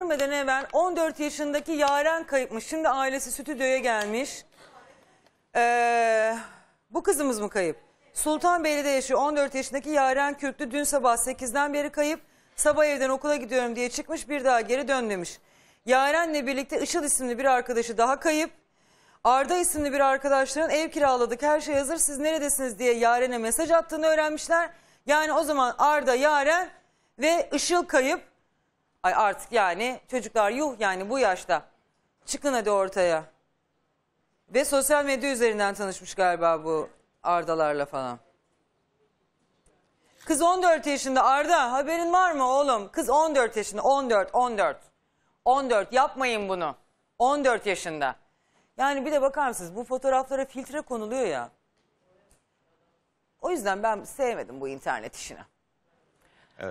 Görmeden hemen 14 yaşındaki Yaren kayıpmış. Şimdi ailesi stüdyoya gelmiş. Ee, bu kızımız mı kayıp? Sultanbeyli'de yaşıyor 14 yaşındaki Yaren Kürklü dün sabah 8'den beri kayıp. Sabah evden okula gidiyorum diye çıkmış bir daha geri dönmemiş. Yaren'le birlikte Işıl isimli bir arkadaşı daha kayıp. Arda isimli bir arkadaşların ev kiraladık her şey hazır siz neredesiniz diye Yaren'e mesaj attığını öğrenmişler. Yani o zaman Arda, Yaren ve Işıl kayıp. Ay artık yani çocuklar yuh yani bu yaşta. Çıkın hadi ortaya. Ve sosyal medya üzerinden tanışmış galiba bu Ardalarla falan. Kız 14 yaşında Arda haberin var mı oğlum? Kız 14 yaşında 14 14. 14 yapmayın bunu. 14 yaşında. Yani bir de bakar mısınız bu fotoğraflara filtre konuluyor ya. O yüzden ben sevmedim bu internet işini.